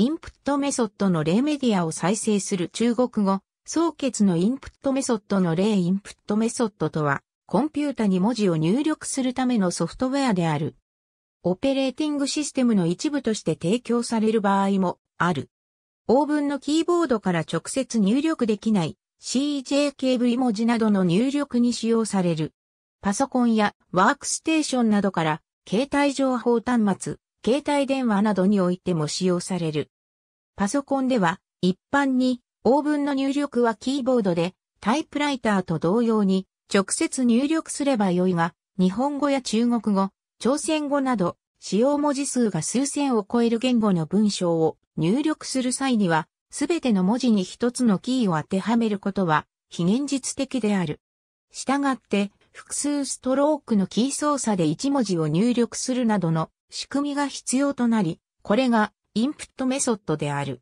インプットメソッドの例メディアを再生する中国語、総結のインプットメソッドの例インプットメソッドとは、コンピュータに文字を入力するためのソフトウェアである。オペレーティングシステムの一部として提供される場合もある。オーブンのキーボードから直接入力できない CJKV 文字などの入力に使用される。パソコンやワークステーションなどから携帯情報端末、携帯電話などにおいても使用される。パソコンでは、一般に、オーブンの入力はキーボードで、タイプライターと同様に、直接入力すればよいが、日本語や中国語、朝鮮語など、使用文字数が数千を超える言語の文章を入力する際には、すべての文字に一つのキーを当てはめることは、非現実的である。したがって、複数ストロークのキー操作で1文字を入力するなどの仕組みが必要となり、これがインプットメソッドである。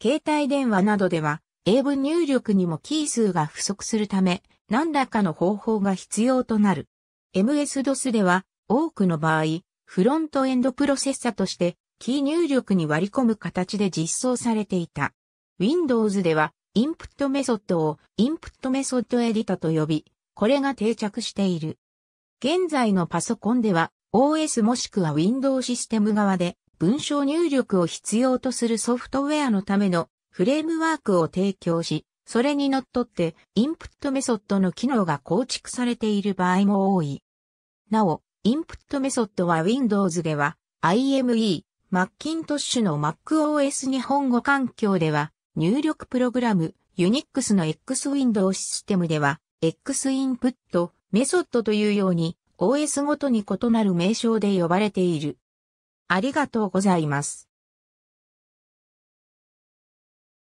携帯電話などでは英文入力にもキー数が不足するため、何らかの方法が必要となる。MS-DOS では多くの場合、フロントエンドプロセッサとしてキー入力に割り込む形で実装されていた。Windows ではインプットメソッドをインプットメソッドエディタと呼び、これが定着している。現在のパソコンでは OS もしくは Windows システム側で文章入力を必要とするソフトウェアのためのフレームワークを提供し、それにのっとってインプットメソッドの機能が構築されている場合も多い。なお、インプットメソッドは Windows では IME、Macintosh の MacOS 日本語環境では入力プログラム Unix の X Windows システムでは X インプットメソッドというように OS ごとに異なる名称で呼ばれている。ありがとうございます。